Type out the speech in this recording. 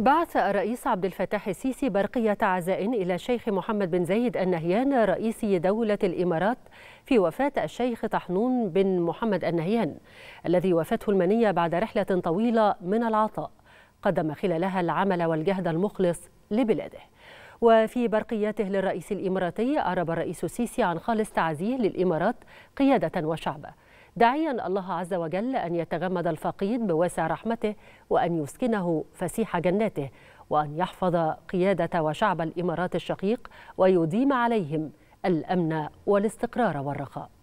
بعث الرئيس عبد الفتاح السيسي برقية عزاء إلى الشيخ محمد بن زايد النهيان رئيس دولة الإمارات في وفاة الشيخ طحنون بن محمد النهيان الذي وافته المنية بعد رحلة طويلة من العطاء قدم خلالها العمل والجهد المخلص لبلاده وفي برقياته للرئيس الإماراتي أعرب الرئيس السيسي عن خالص تعزيه للإمارات قيادة وشعبه داعيا الله عز وجل أن يتغمد الفقيد بواسع رحمته وأن يسكنه فسيح جناته وأن يحفظ قيادة وشعب الإمارات الشقيق ويديم عليهم الأمن والاستقرار والرخاء